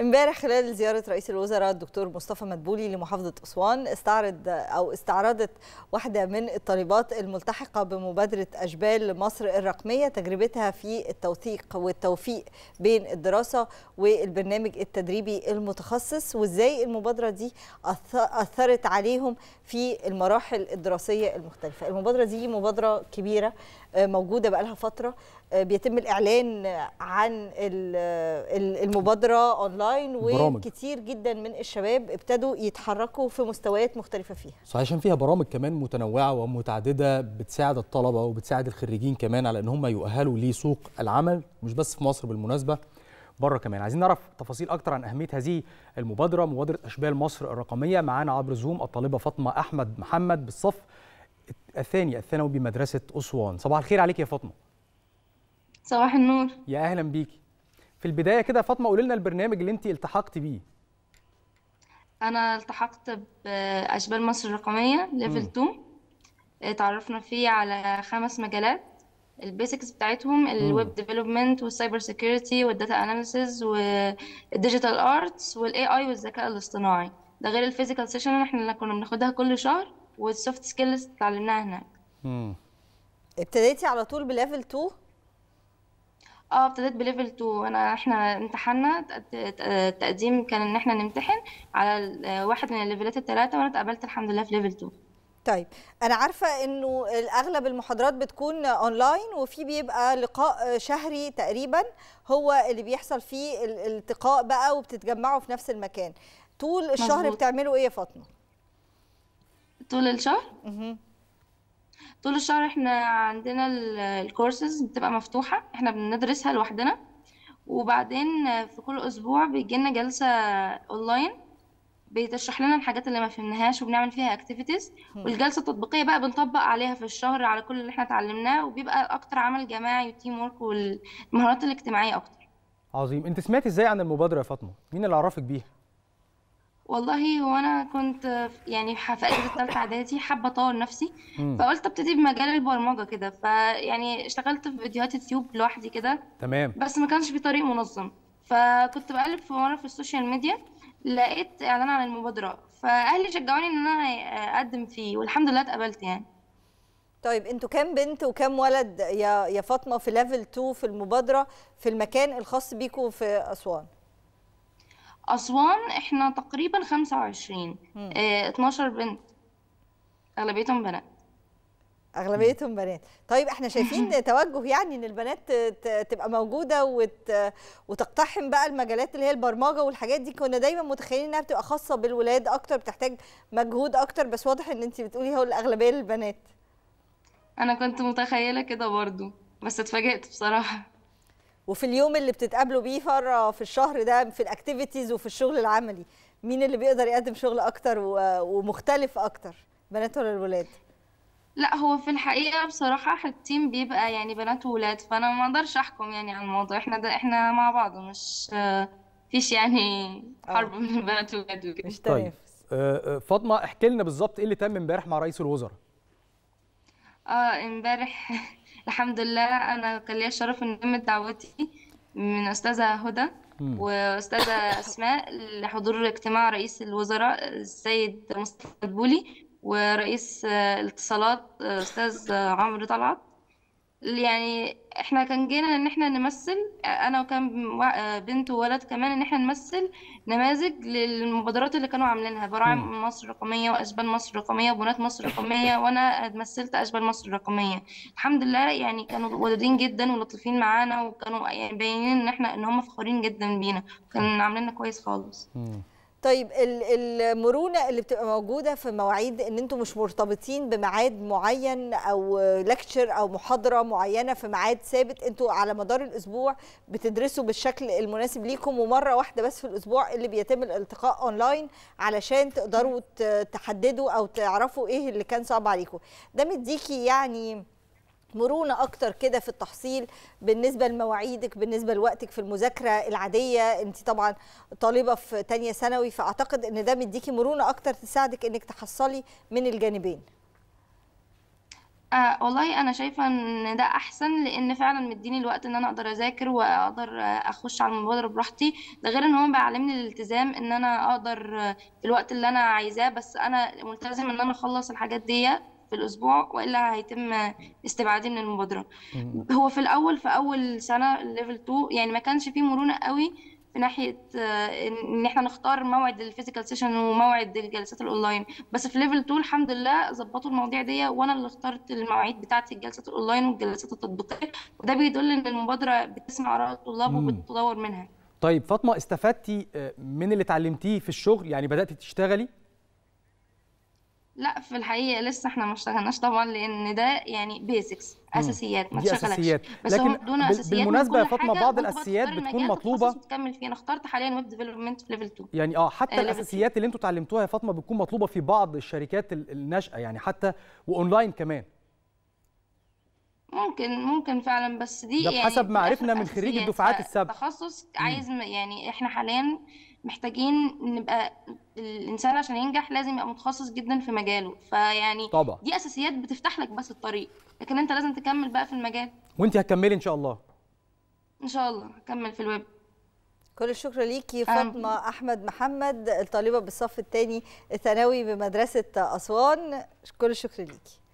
امبارح خلال زياره رئيس الوزراء الدكتور مصطفى مدبولي لمحافظه اسوان استعرض او استعرضت واحده من الطالبات الملتحقه بمبادره اشبال مصر الرقميه تجربتها في التوثيق والتوفيق بين الدراسه والبرنامج التدريبي المتخصص وازاي المبادره دي اثرت عليهم في المراحل الدراسيه المختلفه المبادره دي مبادره كبيره آه، موجوده بقالها فتره آه، بيتم الاعلان عن المبادره اونلاين اونلاين وكتير جدا من الشباب ابتدوا يتحركوا في مستويات مختلفه فيها صحيح عشان فيها برامج كمان متنوعه ومتعدده بتساعد الطلبه وبتساعد الخريجين كمان على ان هم يؤهلوا لسوق العمل مش بس في مصر بالمناسبه بره كمان عايزين نعرف تفاصيل اكتر عن اهميه هذه المبادره مبادره اشبال مصر الرقميه معانا عبر زوم الطالبه فاطمه احمد محمد بالصف الثاني الثانوي بمدرسه اسوان صباح الخير عليك يا فاطمه صباح النور يا اهلا بيكي في البدايه كده فاطمه قولي لنا البرنامج اللي انت التحقتي بيه انا التحقت باشبال مصر الرقميه ليفل 2 اتعرفنا آه، فيه على خمس مجالات البيسكس بتاعتهم الويب ديفلوبمنت والسايبر سيكيورتي والداتا اناليسز والديجيتال ارتس والاي اي والذكاء الاصطناعي ده غير الفيزيكال سيشن احنا اللي كنا بناخدها كل شهر والسوفت سكيلز اتعلمناها هناك ابتديتي على طول بليفل 2 اه ابتديت بليفل 2 انا احنا امتحنا التقديم كان ان احنا نمتحن على واحد من الليفلات الثلاثه وانا اتقبلت الحمد لله في ليفل 2 طيب انا عارفه انه الاغلب المحاضرات بتكون اونلاين وفي بيبقى لقاء شهري تقريبا هو اللي بيحصل فيه الالتقاء بقى وبتتجمعوا في نفس المكان طول الشهر مزبوط. بتعملوا ايه يا فاطمه طول الشهر طول الشهر احنا عندنا الكورسز بتبقى مفتوحة احنا بندرسها لوحدنا وبعدين في كل أسبوع بيجي لنا جلسة أونلاين بتشرح لنا الحاجات اللي ما فهمناهاش وبنعمل فيها اكتيفيتيز والجلسه التطبيقيه بقى بنطبق عليها في الشهر على كل اللي احنا اتعلمناه وبيبقى اكتر عمل جماعي وتيم ورك والمهارات الاجتماعيه اكتر عظيم انت سمعتي ازاي عن المبادره يا فاطمه مين اللي عرفك بيها والله وانا كنت يعني في اجازه ثالثه اعدادي حابه اطور نفسي فقلت ابتدي بمجال البرمجه كده فيعني اشتغلت في فيديوهات يوتيوب لوحدي كده تمام بس ما كانش في طريق منظم فكنت بقلب في مره في السوشيال ميديا لقيت اعلان عن المبادره فاهلي شجعوني ان انا اقدم فيه والحمد لله اتقبلت يعني طيب انتوا كام بنت وكام ولد يا يا فاطمه في ليفل 2 في المبادره في المكان الخاص بيكم في اسوان أسوان إحنا تقريبا خمسة وعشرين آه، اتناشر بنت أغلبيتهم بنات اغلبيتهم بنات طيب احنا شايفين توجه يعني ان البنات تبقى موجوده وت... وتقتحم بقى المجالات اللي هي البرمجه والحاجات دي كنا دايما متخيلين انها بتبقى خاصه بالولاد اكتر بتحتاج مجهود اكتر بس واضح ان انت بتقولي هو الاغلبيه للبنات انا كنت متخيله كده برضو بس اتفاجئت بصراحه وفي اليوم اللي بتتقابلوا بيه فرة في الشهر ده في الاكتيفيتيز وفي الشغل العملي مين اللي بيقدر يقدم شغل اكتر ومختلف اكتر بنات ولا الولاد لا هو في الحقيقة بصراحة التيم بيبقى يعني بنات وولاد فأنا ما أقدرش أحكم يعني على الموضوع إحنا ده إحنا مع بعض مش فيش يعني آه. حرب من بنات وولاد وكده مش طيب آه، آه، فاطمة احكي لنا بالظبط إيه اللي تم امبارح مع رئيس الوزراء اه امبارح الحمد لله انا كان ليا الشرف ان تم دعوتي من استاذه هدى واستاذه اسماء لحضور اجتماع رئيس الوزراء السيد مصطفى البولي ورئيس الاتصالات استاذ عمرو طلعت يعني احنا كان جينا ان احنا نمثل انا وكان آه، بنت وولد كمان ان احنا نمثل نماذج للمبادرات اللي كانوا عاملينها براعم مصر الرقمية واشبال مصر الرقمية وبنات مصر الرقمية وانا مثلت اشبال مصر الرقمية الحمد لله يعني كانوا ودودين جدا ولطيفين معانا وكانوا يعني باينين ان احنا ان هم فخورين جدا بينا كانوا عامليننا كويس خالص طيب المرونه اللي بتبقى موجوده في مواعيد ان انتم مش مرتبطين بميعاد معين او لكتشر او محاضره معينه في ميعاد ثابت انتم على مدار الاسبوع بتدرسوا بالشكل المناسب ليكم ومره واحده بس في الاسبوع اللي بيتم الالتقاء اونلاين علشان تقدروا تحددوا او تعرفوا ايه اللي كان صعب عليكم ده مديكي يعني مرونه اكتر كده في التحصيل بالنسبه لمواعيدك بالنسبه لوقتك في المذاكره العاديه انت طبعا طالبه في تانية ثانوي فاعتقد ان ده مديكي مرونه اكتر تساعدك انك تحصلي من الجانبين آه والله انا شايفه ان ده احسن لان فعلا مديني الوقت ان انا اقدر اذاكر واقدر اخش على المبادره براحتي ده غير ان هو بيعلمني الالتزام ان انا اقدر في الوقت اللي انا عايزاه بس انا ملتزم ان انا اخلص الحاجات دي في الاسبوع والا هيتم استبعادي من المبادره هو في الاول في اول سنه ليفل 2 يعني ما كانش فيه مرونه قوي في ناحيه آه، ان احنا نختار موعد الفيزيكال سيشن وموعد الجلسات الاونلاين بس في ليفل 2 الحمد لله ظبطوا المواضيع دي وانا اللي اخترت المواعيد بتاعتي الجلسات الاونلاين والجلسات التطبيقيه وده بيدل ان المبادره بتسمع اراء الطلاب وبتطور منها طيب فاطمه استفدتي آه، من اللي اتعلمتيه في الشغل يعني بداتي تشتغلي لا في الحقيقه لسه احنا ما اشتغلناش طبعا لان ده يعني بيزكس اساسيات ما تشغلكش بس لكن دون اساسيات بالمناسبه يا فاطمه بعض الاساسيات بتكون مطلوبه تكمل فيها انا اخترت حاليا ويب ديفلوبمنت في ليفل 2 يعني اه حتى آه الاساسيات اللي انتوا اتعلمتوها يا فاطمه بتكون مطلوبه في بعض الشركات الناشئه يعني حتى واونلاين كمان ممكن ممكن فعلا بس دي ده حسب يعني بحسب عرفنا من خريج الدفعات السابقه تخصص عايز يعني احنا حاليا محتاجين نبقى الانسان عشان ينجح لازم يبقى متخصص جدا في مجاله فيعني طبعا دي اساسيات بتفتح لك بس الطريق لكن انت لازم تكمل بقى في المجال وانت هتكملي ان شاء الله ان شاء الله هكمل في الويب كل الشكر ليكي فاطمه احمد محمد الطالبه بالصف الثاني الثانوي بمدرسه اسوان كل الشكر ليكي